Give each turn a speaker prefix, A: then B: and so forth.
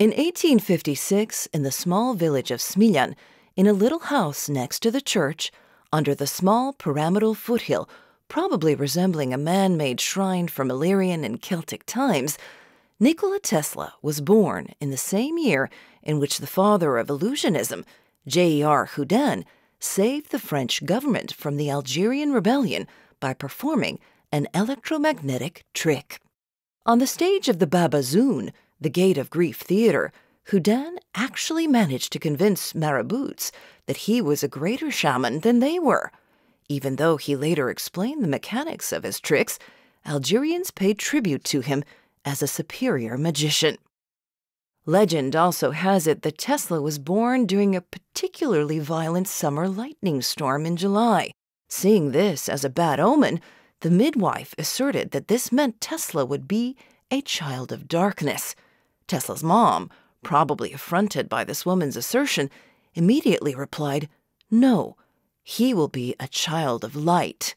A: In 1856, in the small village of Smiljan, in a little house next to the church, under the small pyramidal foothill, probably resembling a man made shrine from Illyrian and Celtic times, Nikola Tesla was born in the same year in which the father of illusionism, J.R. Houdin, saved the French government from the Algerian rebellion by performing an electromagnetic trick. On the stage of the Babazoon the Gate of Grief Theatre, Houdin actually managed to convince marabouts that he was a greater shaman than they were. Even though he later explained the mechanics of his tricks, Algerians paid tribute to him as a superior magician. Legend also has it that Tesla was born during a particularly violent summer lightning storm in July. Seeing this as a bad omen, the midwife asserted that this meant Tesla would be a child of darkness. Tesla's mom, probably affronted by this woman's assertion, immediately replied, No, he will be a child of light.